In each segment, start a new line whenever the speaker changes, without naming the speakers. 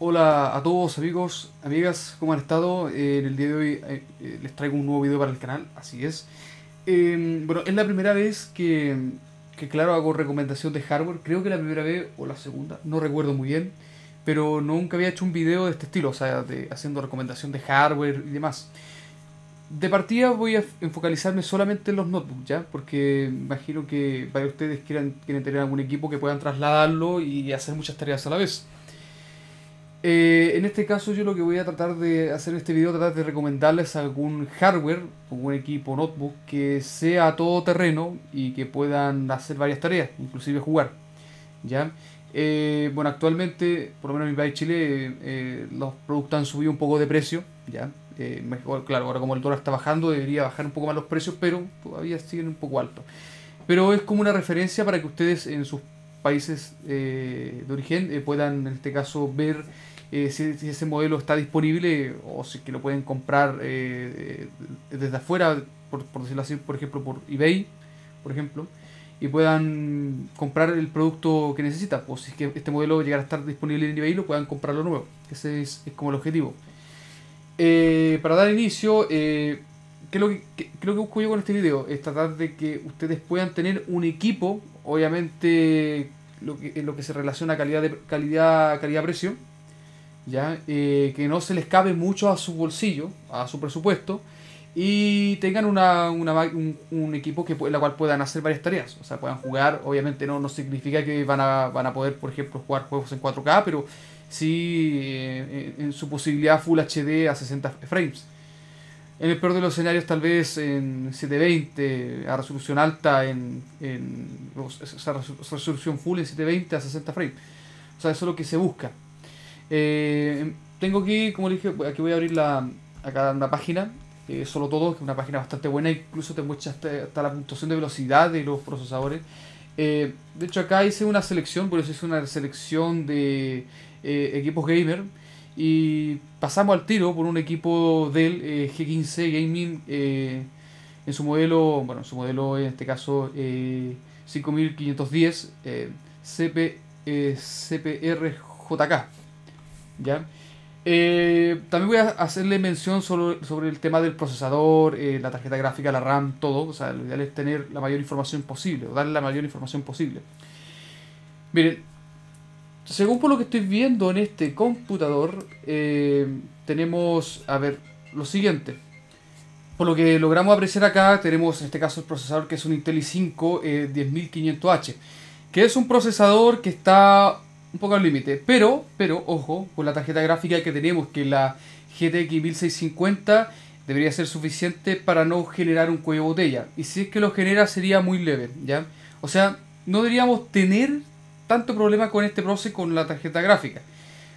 Hola a todos amigos, amigas, ¿cómo han estado? en el día de hoy eh, eh, les traigo un nuevo video para el canal, así es. Em, bueno, es la primera vez que, claro, hago recomendación de hardware. Creo que la primera vez o la segunda, no recuerdo muy bien. Pero nunca había hecho un video de este estilo, o sea, de, haciendo recomendación de hardware y demás. De partida voy a enfocalizarme solamente en los notebooks, ¿ya? Porque imagino que para ustedes quieran, quieren tener algún equipo que puedan trasladarlo y hacer muchas tareas a la vez. Eh, en este caso yo lo que voy a tratar de hacer en este video, tratar de recomendarles algún hardware, un equipo notebook que sea todo terreno y que puedan hacer varias tareas, inclusive jugar. ¿ya? Eh, bueno, actualmente, por lo menos en mi país Chile, eh, los productos han subido un poco de precio. ¿ya? claro, ahora como el dólar está bajando, debería bajar un poco más los precios, pero todavía siguen un poco altos. Pero es como una referencia para que ustedes en sus países eh, de origen eh, puedan en este caso ver eh, si, ese modelo está disponible o si que lo pueden comprar desde afuera, por, por, decirlo así, por ejemplo por eBay, por ejemplo, y puedan comprar el producto que necesita, o si es que este modelo llegara a estar disponible en eBay, lo puedan comprar lo nuevo, ese es, como el objetivo. para dar inicio, ¿qué lo que, que busco yo con este video? Es tratar de que ustedes puedan tener un equipo, obviamente lo que, en lo que se relaciona a calidad calidad calidad precio ya eh, que no se les cabe mucho a su bolsillo a su presupuesto y tengan una, una un, equipo que en la cual puedan hacer varias tareas o sea puedan jugar obviamente no no significa que van a van a poder por ejemplo jugar juegos en 4K pero sí eh, en su posibilidad Full HD a 60 frames en el peor de los escenarios tal vez en 720 a resolución alta, en, resolución full en 720 a 60 frames. O sea, eso es lo que se busca. Eh, tengo aquí, como dije, aquí voy a abrir la, acá una página, solo todo, que es una página bastante buena, incluso te muestra hasta, la puntuación de velocidad de los procesadores. Eh, de hecho acá hice una selección, por eso hice una selección de eh, equipos gamer y pasamos al tiro por un equipo del eh, G15 Gaming eh, en su modelo, bueno, su modelo en este caso 5510 CP, CPRJK. ¿Ya? Eh, también voy a hacerle mención sobre, el tema del procesador, la tarjeta gráfica, la RAM, todo. O sea, lo ideal es tener la mayor información posible, o darle la mayor información posible. Miren, según por lo que estoy viendo en este computador, eh, tenemos, a ver, lo siguiente. Por lo que logramos apreciar acá, tenemos en este caso el procesador que es un Intel i5 10500H, eh, que es un procesador que está un poco al límite, pero, pero, ojo, con la tarjeta gráfica que tenemos, que la GTX 1650 debería ser suficiente para no generar un cuello de botella, y si es que lo genera sería muy leve, ¿ya? O sea, no deberíamos tener tanto problema con este proceso con la tarjeta gráfica.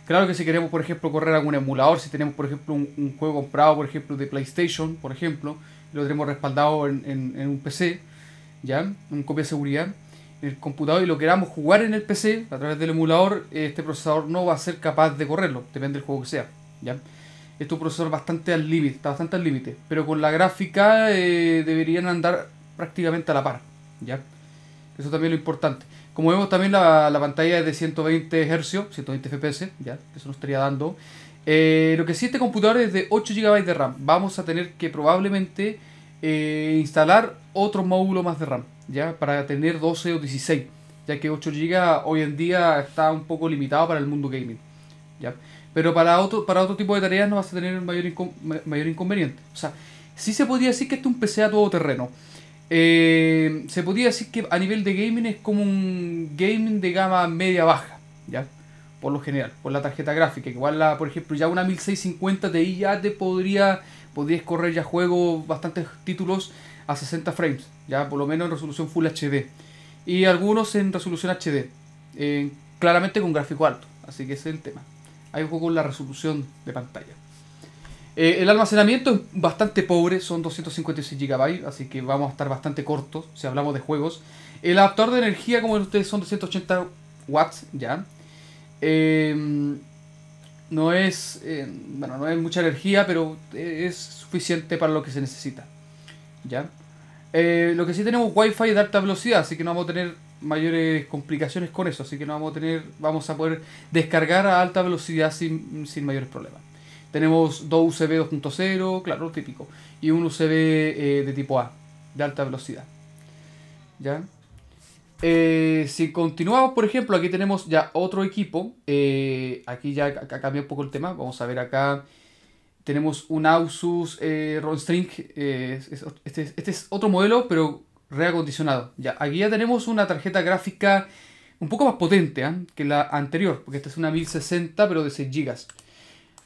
Claro que si queremos, por ejemplo, correr algún emulador, si tenemos, por ejemplo, un, juego comprado, por ejemplo, de PlayStation, por ejemplo, lo tenemos respaldado en, un PC, ¿ya? Un copia de seguridad, en el computador y lo queramos jugar en el PC a través del emulador, este procesador no va a ser capaz de correrlo, depende del juego que sea, ¿ya? Este es un procesador bastante al límite, está bastante al límite, pero con la gráfica eh, deberían andar prácticamente a la par, ¿ya? Eso también es lo importante. Como vemos también la, pantalla es de 120 Hz, 120 FPS, ya, eso nos estaría dando. Eh, lo que sí este computador es de 8 GB de RAM. Vamos a tener que probablemente eh, instalar otro módulo más de RAM, ya, para tener 12 o 16, ya que 8 GB hoy en día está un poco limitado para el mundo gaming, ya. Pero para otro, para otro tipo de tareas no vas a tener mayor, mayor inconveniente. O sea, sí se podría decir que este es un PC a todo terreno. Eh, se podría decir que a nivel de gaming es como un gaming de gama media-baja, ¿ya? Por lo general, por la tarjeta gráfica. igual, la, por ejemplo, ya una 1650 Ti ya te podría, podrías correr ya juegos, bastantes títulos a 60 frames, ya por lo menos en resolución Full HD. Y algunos en resolución HD, claramente con gráfico alto, así que ese es el tema. Hay un con la resolución de pantalla. Eh, el almacenamiento es bastante pobre, son 256 GB, así que vamos a estar bastante cortos si hablamos de juegos. El adaptador de energía, como ven ustedes, son 280 watts ya. Eh, no es eh, bueno, no es mucha energía, pero es suficiente para lo que se necesita. ¿Ya? lo que sí tenemos Wi-Fi de alta velocidad, así que no vamos a tener mayores complicaciones con eso, así que no vamos a tener vamos a poder descargar a alta velocidad sin mayores problemas. Tenemos dos USB 2.0, claro, típico, y un USB eh, de tipo A, de alta velocidad. ¿Ya? Eh, si continuamos, por ejemplo, aquí tenemos ya otro equipo. Eh, aquí ya cambia un poco el tema. Vamos a ver acá. Tenemos un Ausus eh, Ronstring. Este, este, es otro modelo, pero reacondicionado. Ya, aquí ya tenemos una tarjeta gráfica un poco más potente ¿ah? que la anterior, porque esta es una 1060, pero de 6 GB.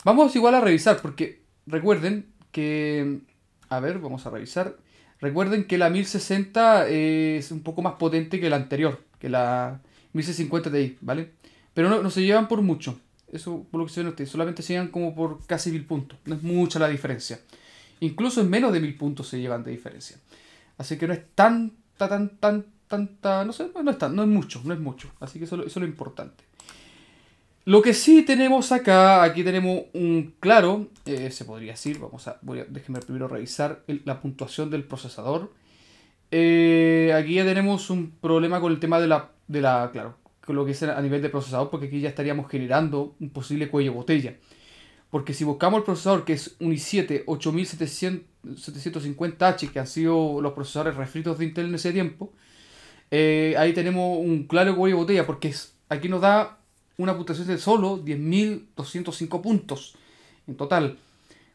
Vamos igual a revisar, porque recuerden que... A ver, vamos a revisar. Recuerden que la 1060 es un poco más potente que la anterior, que la 1050 Ti, ¿vale? Pero no, se llevan por mucho. Eso por lo que se ustedes. Solamente se llevan como por casi 1000 puntos. No es mucha la diferencia. Incluso en menos de mil puntos se llevan de diferencia. Así que no es tanta, tan, tan, tanta... No sé, no es, no es mucho, no es mucho. Así que eso es lo importante. Lo que sí tenemos acá, aquí tenemos un claro, eh, se podría decir, vamos a, déjenme primero revisar la puntuación del procesador. Eh, aquí ya tenemos un problema con el tema de la, de la claro, con lo que es a nivel de procesador, porque aquí ya estaríamos generando un posible cuello botella. Porque si buscamos el procesador que es un i7 8750H, que han sido los procesadores refritos de Intel en ese tiempo, eh, ahí tenemos un claro cuello botella, porque aquí nos da una puntuación de solo 10.205 puntos en total,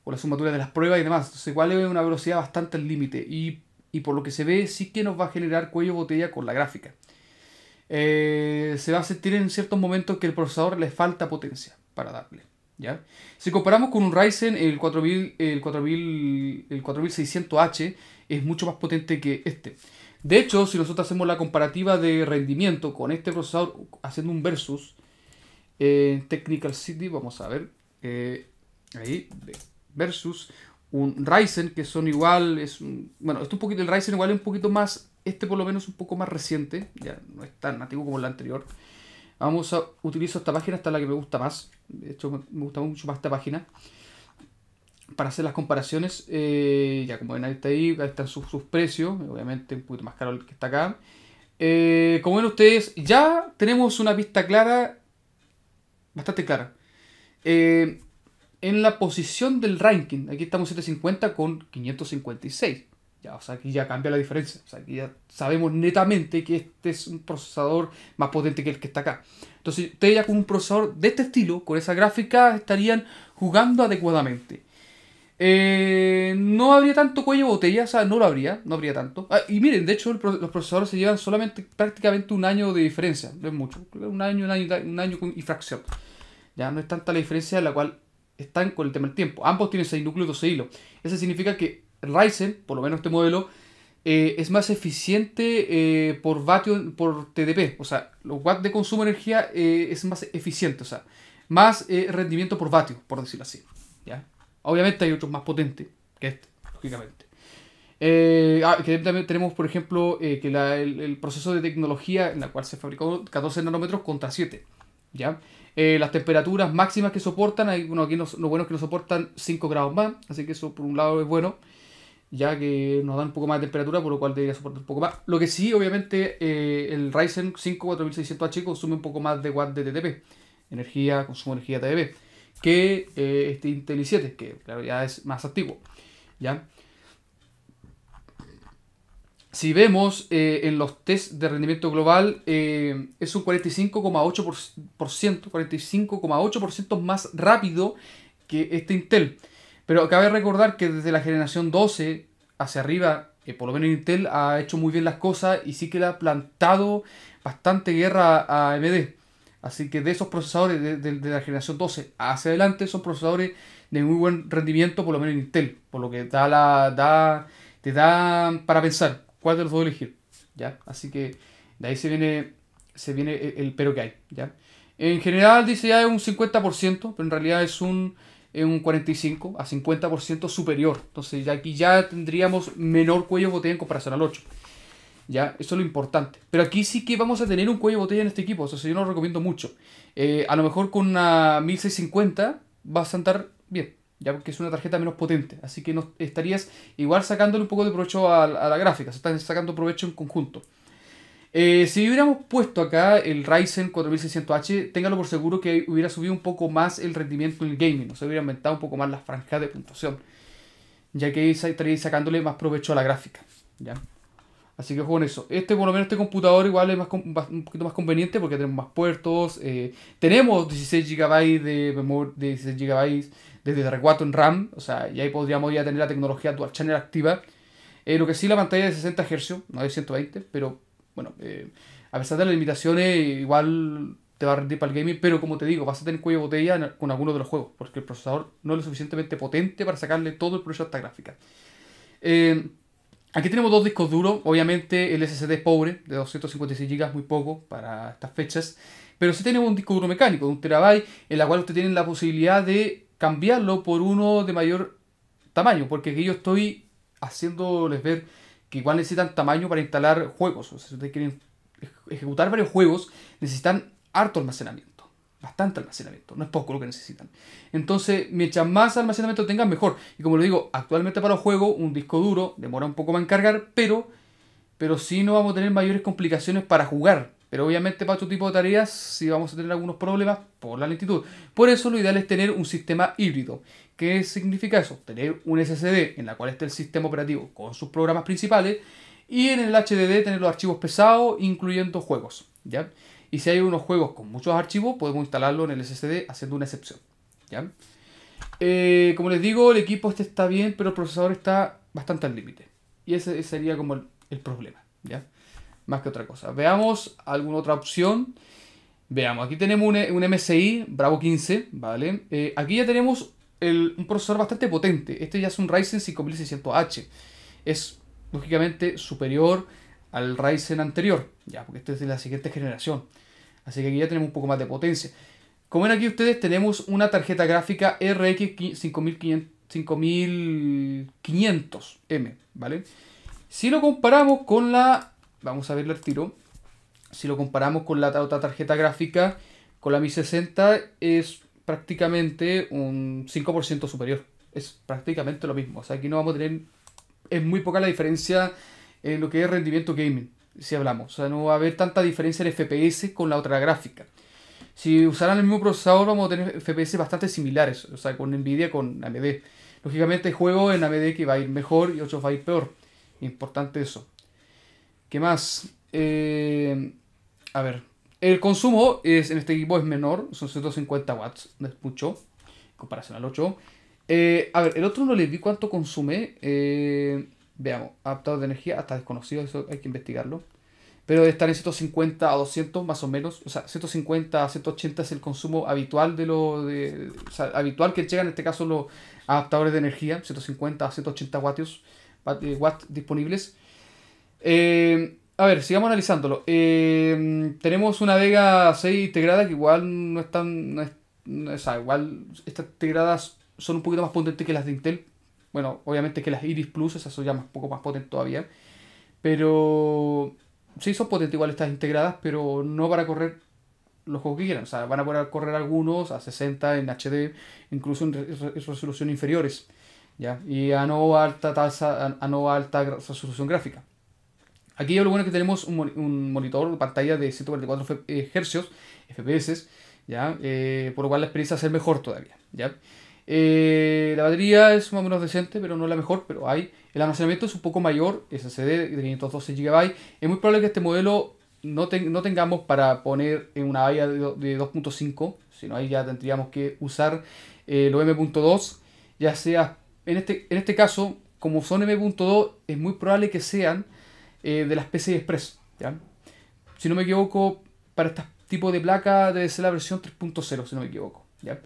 con la sumatura de las pruebas y demás. Entonces, igual es una velocidad bastante al límite. Y, por lo que se ve, sí que nos va a generar cuello botella con la gráfica. Eh, se va a sentir en ciertos momentos que el procesador le falta potencia para darle. ¿ya? Si comparamos con un Ryzen, el, 4000, el, el 4600H es mucho más potente que este. De hecho, si nosotros hacemos la comparativa de rendimiento con este procesador haciendo un versus, en eh, Technical City, vamos a ver, eh, ahí, versus un Ryzen, que son igual, es bueno, un poquito, el Ryzen igual es un poquito más, este por lo menos un poco más reciente, ya no es tan nativo como el anterior. Vamos a, utilizo esta página, esta es la que me gusta más, de hecho me gusta mucho más esta página para hacer las comparaciones, eh, ya como ven ahí está ahí, ahí están sus, precios, obviamente un poquito más caro el que está acá. como ven ustedes, ya tenemos una pista clara bastante clara. Eh, en la posición del ranking, aquí estamos 750 con 556. Ya, o sea, aquí ya cambia la diferencia. O sea, aquí ya sabemos netamente que este es un procesador más potente que el que está acá. Entonces, ustedes ya con un procesador de este estilo, con esa gráfica, estarían jugando adecuadamente. Eh, no habría tanto cuello botella, o sea, no lo habría, no habría tanto. Ah, y miren, de hecho, los procesadores se llevan solamente prácticamente un año de diferencia, no es mucho, un año, un año, un año y fracción. Ya no es tanta la diferencia en la cual están con el tema del tiempo. Ambos tienen 6 núcleos, 12 hilos. Eso significa que Ryzen, por lo menos este modelo, eh, es más eficiente eh, por vatio, por TDP, o sea, los watts de consumo de energía es más eficiente, o sea, más rendimiento por vatio, por decirlo así. ¿ya? Obviamente hay otros más potentes que este, lógicamente. Eh, ah, también tenemos, por ejemplo, eh, que el, proceso de tecnología en la cual se fabricó 14 nanómetros contra 7. ¿ya? Eh, las temperaturas máximas que soportan, hay, uno aquí lo bueno que no soportan 5 grados más, así que eso por un lado es bueno, ya que nos dan un poco más de temperatura, por lo cual debería soportar un poco más. Lo que sí, obviamente, el Ryzen 5 4600H consume un poco más de watt de TTP, energía, consumo de energía TTP que eh, este Intel i7, que claro, ya es más antiguo. ¿ya? Si vemos eh, en los test de rendimiento global, eh, es un 45,8%, 45,8% más rápido que este Intel. Pero cabe recordar que desde la generación 12 hacia arriba, por lo menos Intel ha hecho muy bien las cosas y sí que le ha plantado bastante guerra a AMD. Así que de esos procesadores de, la generación 12 hacia adelante son procesadores de muy buen rendimiento, por lo menos en Intel, por lo que da la, da, te da para pensar cuál de los dos elegir. ¿ya? Así que de ahí se viene, se viene el, pero que hay. ¿ya? En general dice ya es un 50%, pero en realidad es un, un 45 a 50% superior. Entonces ya aquí ya tendríamos menor cuello botella en comparación al 8. ¿ya? Eso es lo importante. Pero aquí sí que vamos a tener un cuello de botella en este equipo, eso yo no lo recomiendo mucho. Eh, a lo mejor con una 1650 va a andar bien, ya porque es una tarjeta menos potente, así que estarías igual sacándole un poco de provecho a, la gráfica, se están sacando provecho en conjunto. Eh, si hubiéramos puesto acá el Ryzen 4600H, téngalo por seguro que hubiera subido un poco más el rendimiento en el gaming, o sea, hubiera aumentado un poco más la franja de puntuación, ya que estaría sacándole más provecho a la gráfica. ¿ya? Así que juego en eso. Este, por lo menos este computador igual es un poquito más conveniente porque tenemos más puertos. Eh, tenemos 16 GB de memoria, 16 GB de DDR4 en RAM. O sea, y ahí podríamos ya tener la tecnología Dual Channel activa. Eh, lo que sí, la pantalla de 60 Hz, no de 120, pero bueno, eh, a pesar de las limitaciones, igual te va a rendir para el gaming, pero como te digo, vas a tener cuello de botella con alguno de los juegos, porque el procesador no es lo suficientemente potente para sacarle todo el proyecto a esta gráfica. Aquí tenemos dos discos duros, obviamente el SSD es pobre, de 256 GB, muy poco para estas fechas, pero sí tenemos un disco duro mecánico de un terabyte, en la cual ustedes tienen la posibilidad de cambiarlo por uno de mayor tamaño, porque aquí yo estoy haciéndoles ver que igual necesitan tamaño para instalar juegos, o sea, si ustedes quieren ejecutar varios juegos, necesitan harto almacenamiento bastante almacenamiento, no es poco lo que necesitan. Entonces, mientras más almacenamiento tengan, mejor. Y como lo digo, actualmente para los juegos, un disco duro demora un poco más en cargar, pero, pero sí no vamos a tener mayores complicaciones para jugar. Pero obviamente para otro tipo de tareas sí vamos a tener algunos problemas por la lentitud. Por eso lo ideal es tener un sistema híbrido. ¿Qué significa eso? Tener un SSD en la cual esté el sistema operativo con sus programas principales y en el HDD tener los archivos pesados incluyendo juegos. ¿ya? Y si hay unos juegos con muchos archivos, podemos instalarlo en el SSD haciendo una excepción. Eh, como les digo, el equipo este está bien, pero el procesador está bastante al límite. Y ese, sería como el, problema. ¿ya? Más que otra cosa. Veamos alguna otra opción. Veamos, aquí tenemos un, MSI Bravo 15, ¿vale? Eh, aquí ya tenemos un procesador bastante potente. Este ya es un Ryzen 5600H. Es, lógicamente, superior al Ryzen anterior, ya, porque este es de la siguiente generación. Así que aquí ya tenemos un poco más de potencia. Como ven aquí ustedes, tenemos una tarjeta gráfica RX 5500M, ¿vale? Si lo comparamos con la... Vamos a verle el tiro. Si lo comparamos con la otra tarjeta gráfica, con la Mi60 es prácticamente un 5% superior. Es prácticamente lo mismo. O sea, aquí no vamos a tener... Es muy poca la diferencia en eh, lo que es rendimiento gaming, si hablamos. O sea, no va a haber tanta diferencia en FPS con la otra gráfica. Si usaran el mismo procesador, vamos a tener FPS bastante similares. O sea, con Nvidia, con AMD. Lógicamente, hay juego en AMD que va a ir mejor y otros va a ir peor. Importante eso. ¿Qué más? Eh, a ver. El consumo es, en este equipo es menor, son 150 watts, no es mucho, en comparación al 8. Eh, a ver, el otro no le vi cuánto consume. Eh, veamos, adaptadores de energía hasta desconocido, eso hay que investigarlo. Pero de estar en 150 a 200 más o menos, o sea, 150 a 180 es el consumo habitual de lo habitual que llegan en este caso los adaptadores de energía, 150 a 180 eh, watts disponibles. Eh, a ver, sigamos analizándolo. Eh, tenemos una Vega 6 integrada que igual no es tan. No es, igual estas integradas son un poquito más potentes que las de Intel. Bueno, obviamente que las Iris Plus, esas son ya un poco más potentes todavía. Pero sí son potentes igual estas integradas, pero no para correr los juegos que quieran. O sea, van a poder correr algunos a 60 en HD, incluso en, resoluciones resolución inferiores. ¿ya? Y a no alta tasa, a no alta resolución gráfica. Aquí lo bueno es que tenemos un, monitor un pantalla de 144 Hz, FPS, ¿ya? Eh, por lo cual la experiencia va a ser mejor todavía. ¿ya? Eh, la batería es más o menos decente, pero no es la mejor, pero hay. El almacenamiento es un poco mayor, SSD de 512 GB. Es muy probable que este modelo no, no tengamos para poner en una valla de, 2.5, sino ahí ya tendríamos que usar eh, los M.2, ya sea, en este, en este caso, como son M.2, es muy probable que sean eh, de las PCI Express. ¿ya? Si no me equivoco, para este tipo de placa debe ser la versión 3.0, si no me equivoco. ¿ya?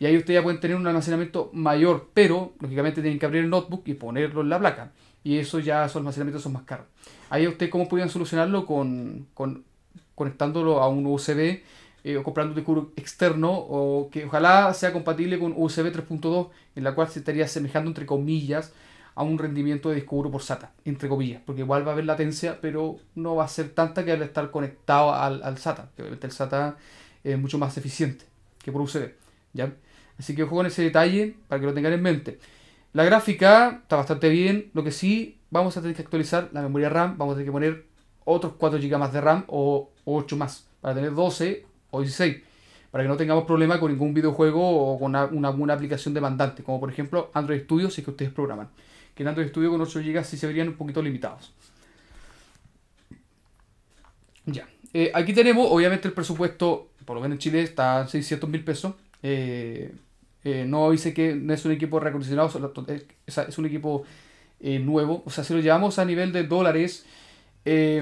y ahí ustedes ya pueden tener un almacenamiento mayor, pero lógicamente tienen que abrir el notebook y ponerlo en la placa. Y eso ya son almacenamientos son más caros. Ahí ustedes cómo podrían solucionarlo con, conectándolo a un USB eh, o comprando un disco externo o que ojalá sea compatible con USB 3.2 en la cual se estaría asemejando entre comillas a un rendimiento de disco por SATA, entre comillas, porque igual va a haber latencia, pero no va a ser tanta que al estar conectado al, al SATA, que obviamente el SATA es mucho más eficiente que por USB, ¿ya? Así que ojo con ese detalle para que lo tengan en mente. La gráfica está bastante bien, lo que sí vamos a tener que actualizar la memoria RAM, vamos a tener que poner otros 4 GB más de RAM o 8 más para tener 12 o 16, para que no tengamos problema con ningún videojuego o con alguna aplicación demandante, como por ejemplo Android Studio si es que ustedes programan, que en Android Studio con 8 GB sí se verían un poquito limitados. Ya, eh, aquí tenemos obviamente el presupuesto, por lo menos en Chile está en 600 mil pesos. Eh, eh, no dice que no es un equipo recondicionado, eh, es un equipo eh, nuevo. O sea, si lo llevamos a nivel de dólares,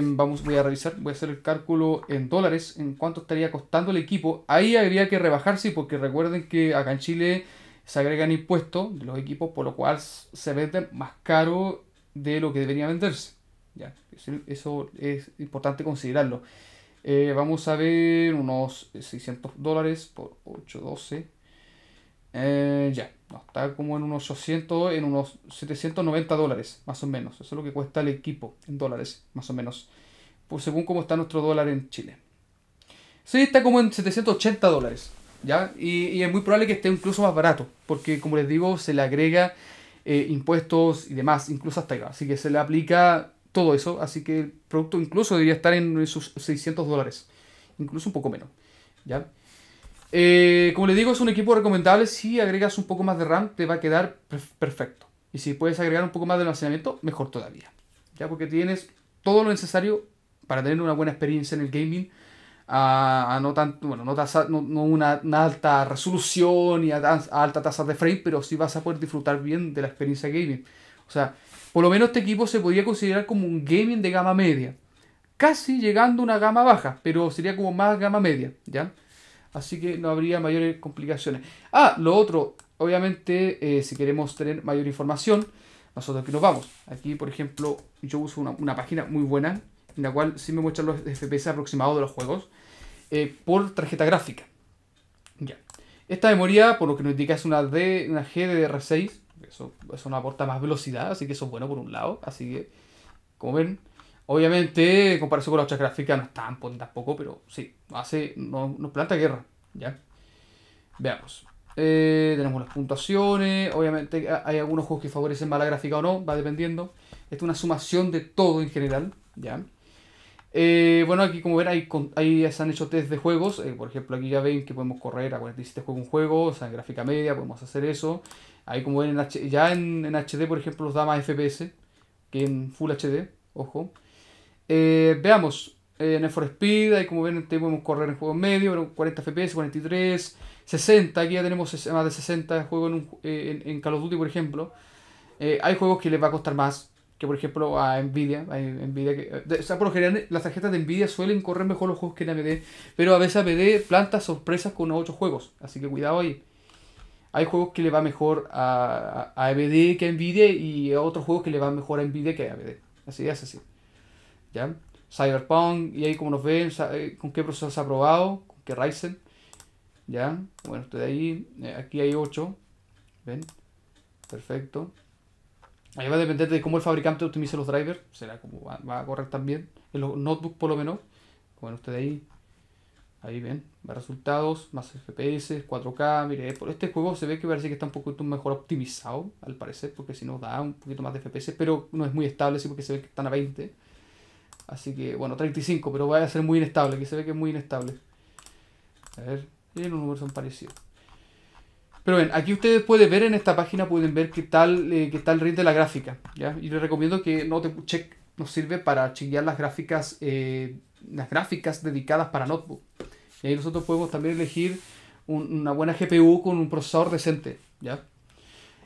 vamos, voy a revisar, voy a hacer el cálculo en dólares, en cuánto estaría costando el equipo. Ahí habría que rebajarse, porque recuerden que acá en Chile se agregan impuestos de los equipos, por lo cual se venden más caro de lo que debería venderse. Ya, eso es importante considerarlo. vamos a ver unos 600 dólares por 812 eh, ya, está como en unos 800, en unos 790 dólares, más o menos. Eso es lo que cuesta el equipo en dólares, más o menos. Por según cómo está nuestro dólar en Chile. Sí, está como en 780 dólares. ¿Ya? Y, es muy probable que esté incluso más barato, porque como les digo, se le agrega eh, impuestos y demás, incluso hasta ahí, Así que se le aplica todo eso, así que el producto incluso debería estar en sus 600 dólares, incluso un poco menos. ¿ya? Eh, como le digo, es un equipo recomendable. Si agregas un poco más de RAM, te va a quedar perfecto. Y si puedes agregar un poco más de almacenamiento, mejor todavía. Ya porque tienes todo lo necesario para tener una buena experiencia en el gaming. A, no tanto, bueno, no, una, alta resolución y a, alta tasa de frame, pero sí vas a poder disfrutar bien de la experiencia gaming. O sea, por lo menos este equipo se podría considerar como un gaming de gama media. Casi llegando a una gama baja, pero sería como más gama media, ¿ya? Así que no habría mayores complicaciones. Ah, lo otro, obviamente, eh, si queremos tener mayor información, nosotros aquí nos vamos. Aquí, por ejemplo, yo uso una, página muy buena, en la cual sí me muestran los FPS aproximados de los juegos, eh, por tarjeta gráfica. Ya. Esta memoria, por lo que nos indica, es una, D, una GDDR6. Eso, eso nos aporta más velocidad, así que eso es bueno por un lado. Así que, como ven, Obviamente, en comparación con las otras gráficas, no están tan tampoco, pero sí, hace, nos planta guerra. ¿ya? Veamos. Eh, tenemos las puntuaciones. Obviamente hay algunos juegos que favorecen más la gráfica o no, va dependiendo. Esta es una sumación de todo en general, ¿ya? Eh, bueno, aquí como ven, ahí se han hecho test de juegos. Eh, por ejemplo, aquí ya ven que podemos correr a 47 juegos un juego, o sea, en gráfica media, podemos hacer eso. Ahí como ven, en ya en, HD, por ejemplo, nos da más FPS que en Full HD, ojo. veamos, en eh, for Speed, ahí como ven podemos correr en juego medio, 40 FPS, 43, 60, aquí ya tenemos más de 60 juegos eh, en, Call of Duty, por ejemplo. Eh, hay juegos que les va a costar más, que por ejemplo a Nvidia, a Nvidia o sea, por lo general las tarjetas de Nvidia suelen correr mejor los juegos que en AMD, pero a veces AMD planta sorpresas con otros juegos, así que cuidado ahí. Hay juegos que le va mejor a, a, AMD que a Nvidia y otros juegos que le va mejor a Nvidia que a AMD. Así es así. ¿Ya? Cyberpunk, y ahí como nos ven, eh, con qué procesador se ha probado, con qué Ryzen, ya, bueno, ustedes ahí, eh, aquí hay 8, ven, perfecto. Ahí va a depender de cómo el fabricante optimice los drivers, será como va, a correr también, en los notebooks por lo menos, bueno, ustedes ahí, ahí ven, más resultados, más FPS, 4K, mire, eh, este juego se ve que parece que está un poquito mejor optimizado, al parecer, porque si no da un poquito más de FPS, pero no es muy estable, sí, porque se ve que están a 20, Así que, bueno, 35, pero va a ser muy inestable, que se ve que es muy inestable. A ver, y los números son parecidos. Pero ven, aquí ustedes pueden ver en esta página, pueden ver qué tal, eh, qué tal el de la gráfica. Y les recomiendo que Check nos sirve para chequear las gráficas, eh, las gráficas dedicadas para notebook. Y ahí nosotros podemos también elegir una buena GPU con un procesador decente. ¿ya?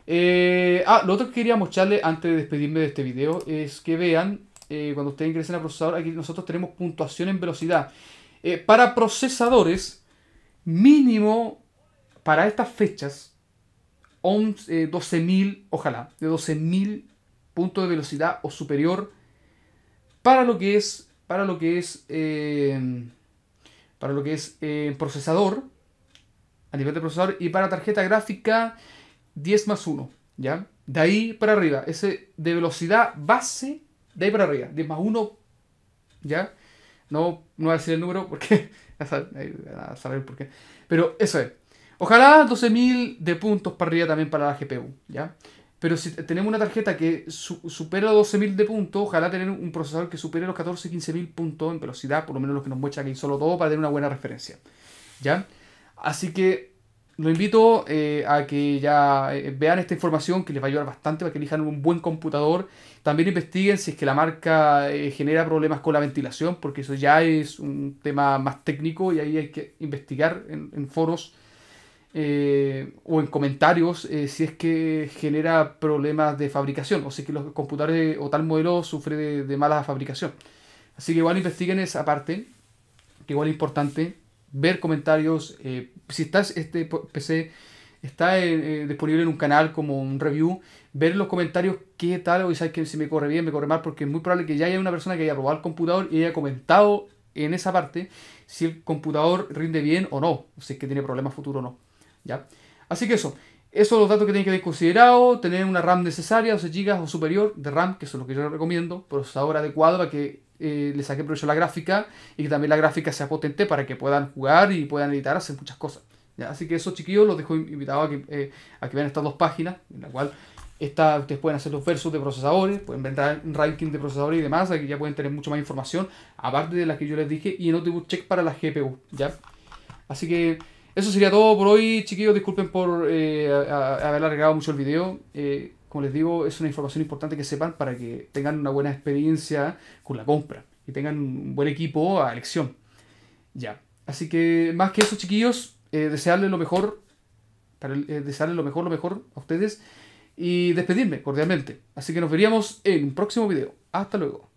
Eh, ah, lo otro que quería mostrarles antes de despedirme de este video es que vean eh, cuando ustedes ingresen a procesador, aquí nosotros tenemos puntuación en velocidad. Eh, para procesadores, mínimo para estas fechas, 12.000, eh, ojalá, de 12.000 puntos de velocidad o superior para lo que es para lo que es para lo que es procesador a nivel de procesador y para tarjeta gráfica 10 más 1 ya de ahí para arriba ese de velocidad base de ahí para arriba, 10 más 1, ¿ya? No, no voy a decir el número porque, a saber, por qué. Pero eso es. Ojalá 12.000 de puntos para arriba también para la GPU, ¿ya? Pero si tenemos una tarjeta que supera supera 12.000 de puntos, ojalá tener un procesador que supere los 14 15.000 puntos en velocidad, por lo menos los que nos muestra aquí solo todo, para tener una buena referencia, ¿ya? Así que lo invito eh, a que ya eh, vean esta información que les va a ayudar bastante para que elijan un buen computador. También investiguen si es que la marca eh, genera problemas con la ventilación, porque eso ya es un tema más técnico y ahí hay que investigar en, foros o en comentarios si es que genera problemas de fabricación o si es que los computadores o tal modelo sufre de, de mala fabricación. Así que igual investiguen esa parte, que igual es importante ver comentarios. Eh, si estás este PC está eh, eh, disponible en un canal como un review, ver los comentarios qué tal, o sabes que si me corre bien, me corre mal, porque es muy probable que ya haya una persona que haya probado el computador y haya comentado en esa parte si el computador rinde bien o no, si es que tiene problemas futuros o no. ¿ya? Así que eso, esos son los datos que tienen que tener considerado, tener una RAM necesaria, 12 GB o superior de RAM, que eso es lo que yo recomiendo, procesador adecuado para que les eh, le saqué provecho la gráfica y que también la gráfica sea potente para que puedan jugar y puedan editar, hacer muchas cosas. Así que eso, chiquillos, los dejo invitados eh, a que, vean estas dos páginas, en la cual está, ustedes pueden hacer los versos de procesadores, pueden ver un ranking de procesadores y demás, aquí ya pueden tener mucho más información, aparte de la que yo les dije, y en Notebook Check para la GPU, ¿ya? Así que eso sería todo por hoy, chiquillos, disculpen por eh, haber alargado mucho el video como les digo, es una información importante que sepan para que tengan una buena experiencia con la compra y tengan un buen equipo a elección. Ya. Así que más que eso, chiquillos, eh, desearles lo mejor, para, eh, lo mejor, lo mejor a ustedes y despedirme cordialmente. Así que nos veríamos en un próximo video. Hasta luego.